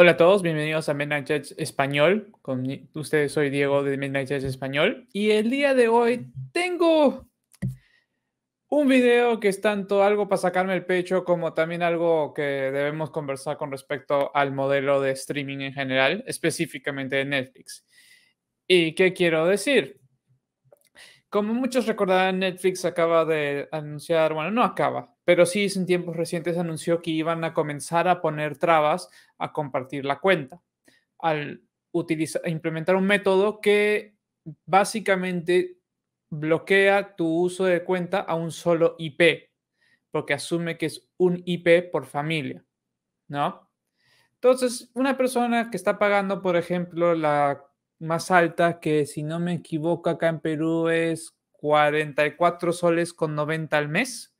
Hola a todos, bienvenidos a Midnight Jets Español. Con ustedes soy Diego de Midnight Jets Español y el día de hoy tengo un video que es tanto algo para sacarme el pecho como también algo que debemos conversar con respecto al modelo de streaming en general, específicamente de Netflix. ¿Y qué quiero decir? Como muchos recordarán, Netflix acaba de anunciar, bueno, no acaba, pero sí en tiempos recientes anunció que iban a comenzar a poner trabas a compartir la cuenta, al implementar un método que básicamente bloquea tu uso de cuenta a un solo IP, porque asume que es un IP por familia, ¿no? Entonces, una persona que está pagando, por ejemplo, la más alta, que si no me equivoco acá en Perú es 44 soles con 90 al mes,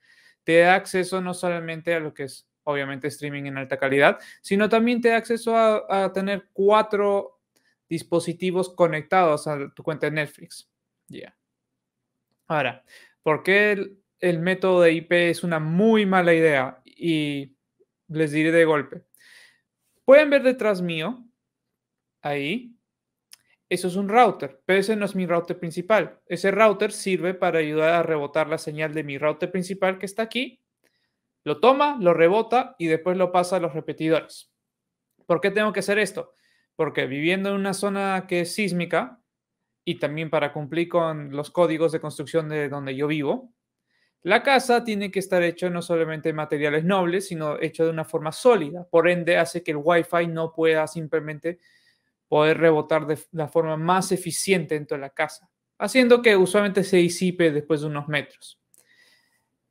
te da acceso no solamente a lo que es obviamente streaming en alta calidad, sino también te da acceso a, tener cuatro dispositivos conectados a tu cuenta de Netflix. Ya. Ahora, ¿por qué el método de IP es una muy mala idea? Y les diré de golpe. Pueden ver detrás mío, ahí, eso es un router, pero ese no es mi router principal. Ese router sirve para ayudar a rebotar la señal de mi router principal que está aquí. Lo toma, lo rebota y después lo pasa a los repetidores. ¿Por qué tengo que hacer esto? Porque viviendo en una zona que es sísmica y también para cumplir con los códigos de construcción de donde yo vivo, la casa tiene que estar hecha no solamente de materiales nobles, sino hecha de una forma sólida. Por ende, hace que el Wi-Fi no pueda simplemente poder rebotar de la forma más eficiente dentro de la casa, haciendo que usualmente se disipe después de unos metros.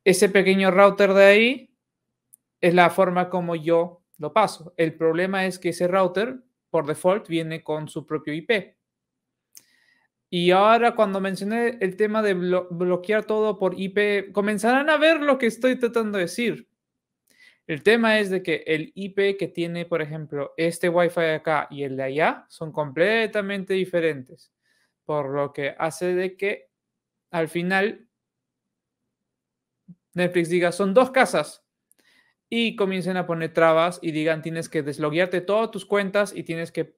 Ese pequeño router de ahí es la forma como yo lo paso. El problema es que ese router, por default, viene con su propio IP. Y ahora cuando mencioné el tema de bloquear todo por IP, comenzarán a ver lo que estoy tratando de decir. El tema es de que el IP que tiene, por ejemplo, este WiFi acá y el de allá son completamente diferentes, por lo que hace de que al final Netflix diga, son dos casas, y comiencen a poner trabas y digan tienes que desloguearte todas tus cuentas y tienes que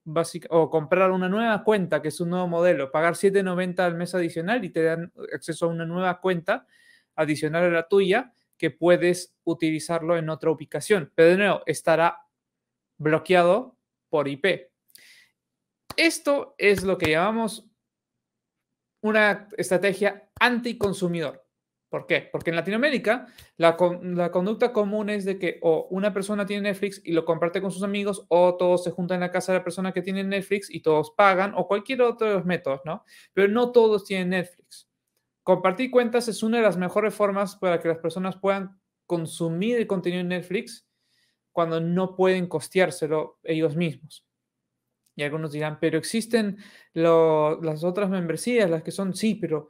o comprar una nueva cuenta que es un nuevo modelo, pagar 7.90 al mes adicional y te dan acceso a una nueva cuenta adicional a la tuya que puedes utilizarlo en otra ubicación. Pero de nuevo, estará bloqueado por IP. Esto es lo que llamamos una estrategia anticonsumidor. ¿Por qué? Porque en Latinoamérica la, conducta común es de que o una persona tiene Netflix y lo comparte con sus amigos o todos se juntan en la casa de la persona que tiene Netflix y todos pagan o cualquier otro de los métodos, ¿no? Pero no todos tienen Netflix. Compartir cuentas es una de las mejores formas para que las personas puedan consumir el contenido en Netflix cuando no pueden costeárselo ellos mismos. Y algunos dirán, pero existen las otras membresías, las que son, sí, pero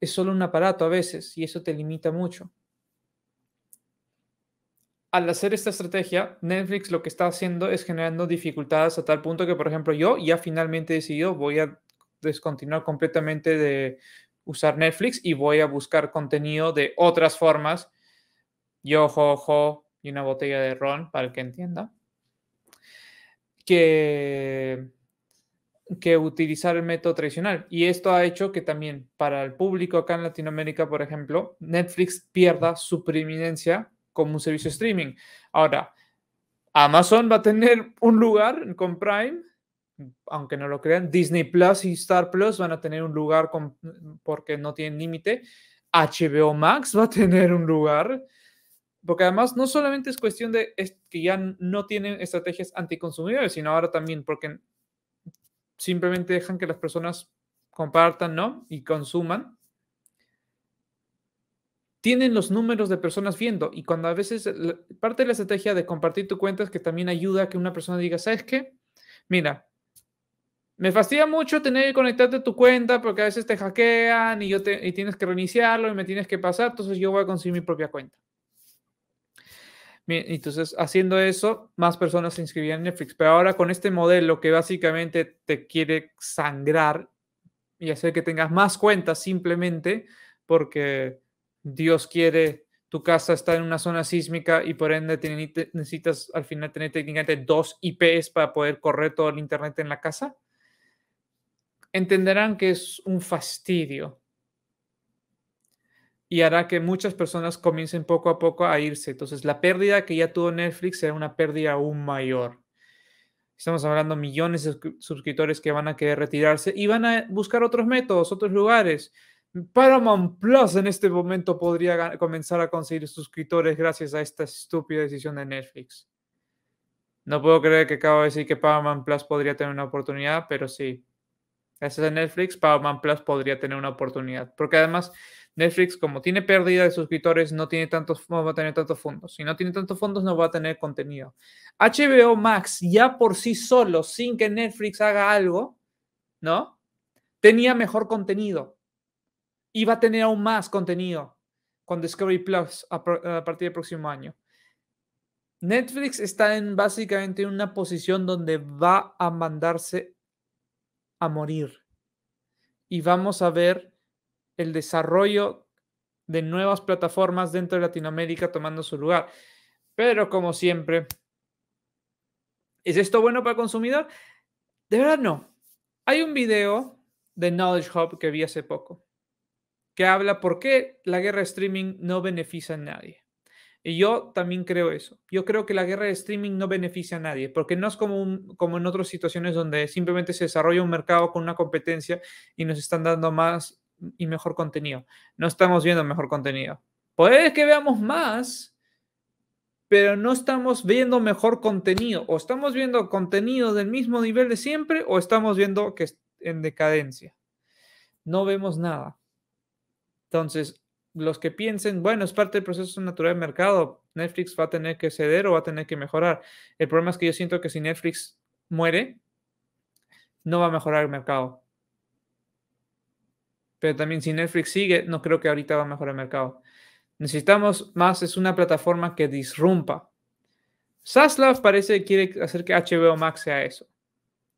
es solo un aparato a veces y eso te limita mucho. Al hacer esta estrategia, Netflix lo que está haciendo es generando dificultades a tal punto que, por ejemplo, yo ya finalmente he decidido voy a descontinuar completamente de usar Netflix y voy a buscar contenido de otras formas. Yo, jo, jo, y una botella de ron, para el que entienda. Que, que utilizar el método tradicional. Y esto ha hecho que también para el público acá en Latinoamérica, por ejemplo, Netflix pierda su preeminencia como un servicio streaming. Ahora, Amazon va a tener un lugar con Prime aunque no lo crean, Disney Plus y Star Plus van a tener un lugar porque no tienen límite. HBO Max va a tener un lugar. Porque además no solamente es cuestión de que ya no tienen estrategias anticonsumidores, sino ahora también porque simplemente dejan que las personas compartan ¿no? y consuman. Tienen los números de personas viendo y cuando a veces parte de la estrategia de compartir tu cuenta es que también ayuda a que una persona diga, ¿sabes qué? Mira, me fastidia mucho tener que conectarte a tu cuenta porque a veces te hackean y, yo te, y tienes que reiniciarlo y me tienes que pasar, entonces yo voy a conseguir mi propia cuenta. Bien, entonces, haciendo eso, más personas se inscribían en Netflix. Pero ahora con este modelo que básicamente te quiere sangrar y hacer que tengas más cuentas simplemente porque Dios quiere, tu casa está en una zona sísmica y por ende necesitas al final tener técnicamente dos IPs para poder correr todo el Internet en la casa entenderán que es un fastidio y hará que muchas personas comiencen poco a poco a irse. Entonces, la pérdida que ya tuvo Netflix será una pérdida aún mayor. Estamos hablando de millones de suscriptores que van a querer retirarse y van a buscar otros métodos, otros lugares. Paramount Plus en este momento podría comenzar a conseguir suscriptores gracias a esta estúpida decisión de Netflix. No puedo creer que acabo de decir que Paramount Plus podría tener una oportunidad, pero sí, Gracias a Netflix, Paramount Plus podría tener una oportunidad. Porque además, Netflix, como tiene pérdida de suscriptores, no, tiene tantos, no va a tener tantos fondos. Si no tiene tantos fondos, no va a tener contenido. HBO Max, ya por sí solo, sin que Netflix haga algo, ¿no? Tenía mejor contenido. Y va a tener aún más contenido con Discovery Plus a, partir del próximo año. Netflix está en básicamente una posición donde va a mandarse a morir. Y vamos a ver el desarrollo de nuevas plataformas dentro de Latinoamérica tomando su lugar. Pero como siempre, ¿es esto bueno para el consumidor? De verdad no. Hay un video de Knowledge Hub que vi hace poco que habla por qué la guerra streaming no beneficia a nadie. Y yo también creo eso. Yo creo que la guerra de streaming no beneficia a nadie, porque no es como, como en otras situaciones donde simplemente se desarrolla un mercado con una competencia y nos están dando más y mejor contenido. No estamos viendo mejor contenido. Puede que veamos más, pero no estamos viendo mejor contenido. O estamos viendo contenido del mismo nivel de siempre o estamos viendo que en decadencia. No vemos nada. Entonces, los que piensen, bueno, es parte del proceso natural del mercado, Netflix va a tener que ceder o va a tener que mejorar. El problema es que yo siento que si Netflix muere, no va a mejorar el mercado. Pero también si Netflix sigue, no creo que ahorita va a mejorar el mercado. Necesitamos más, es una plataforma que disrumpa. Saslav parece que quiere hacer que HBO Max sea eso,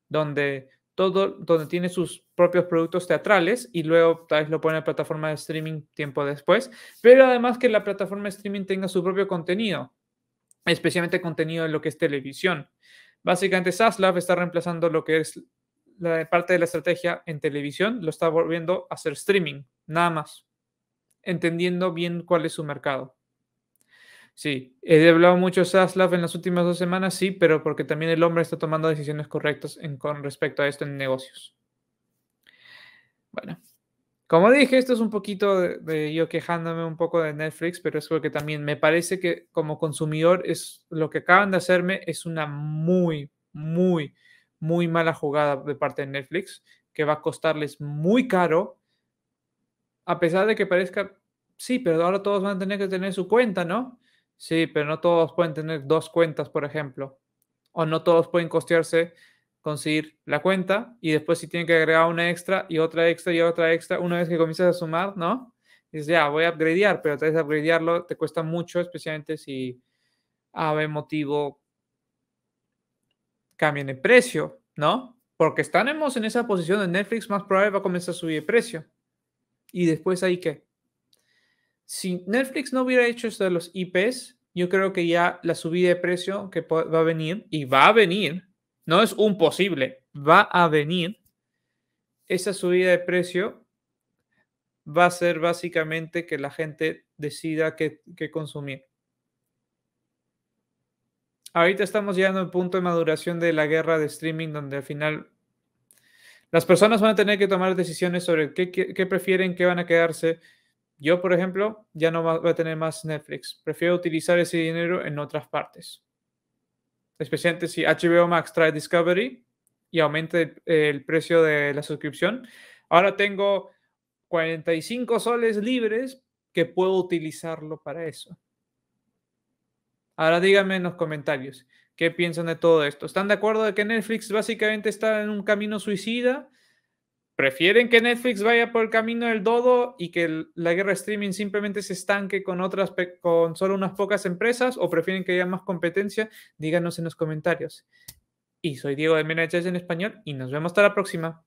donde todo donde tiene sus propios productos teatrales y luego tal vez lo pone en la plataforma de streaming tiempo después, pero además que la plataforma de streaming tenga su propio contenido, especialmente contenido de lo que es televisión. Básicamente Saslav está reemplazando lo que es la parte de la estrategia en televisión, lo está volviendo a hacer streaming, nada más, entendiendo bien cuál es su mercado. Sí, he hablado mucho de Saslav en las últimas dos semanas, sí, pero porque también el hombre está tomando decisiones correctas en, con respecto a esto en negocios. Bueno, como dije, esto es un poquito de, yo quejándome un poco de Netflix, pero es porque también me parece que como consumidor es lo que acaban de hacerme es una muy, muy, muy mala jugada de parte de Netflix que va a costarles muy caro, a pesar de que parezca, sí, pero ahora todos van a tener que tener su cuenta, ¿no? Sí, pero no todos pueden tener dos cuentas, por ejemplo. O no todos pueden costearse conseguir la cuenta y después si tienen que agregar una extra y otra extra y otra extra, una vez que comienzas a sumar, ¿no? Dices, ya, voy a upgradear, pero tal vez upgradearlo te cuesta mucho, especialmente si a motivo cambien el precio, ¿no? Porque estaremos en esa posición de Netflix, más probable va a comenzar a subir el precio. Y después ahí qué? si Netflix no hubiera hecho esto de los IPs, yo creo que ya la subida de precio que va a venir, y va a venir, no es un posible, va a venir, esa subida de precio va a ser básicamente que la gente decida qué, consumir. Ahorita estamos llegando al punto de maduración de la guerra de streaming donde al final las personas van a tener que tomar decisiones sobre qué prefieren, qué van a quedarse, yo, por ejemplo, ya no voy a tener más Netflix. Prefiero utilizar ese dinero en otras partes. Especialmente si HBO Max trae Discovery y aumenta el, precio de la suscripción. Ahora tengo 45 soles libres que puedo utilizarlo para eso. Ahora díganme en los comentarios qué piensan de todo esto. ¿Están de acuerdo de que Netflix básicamente está en un camino suicida? prefieren que Netflix vaya por el camino del dodo y que la guerra streaming simplemente se estanque con otras con solo unas pocas empresas o prefieren que haya más competencia? Díganos en los comentarios. Y soy Diego de Mena en español y nos vemos hasta la próxima.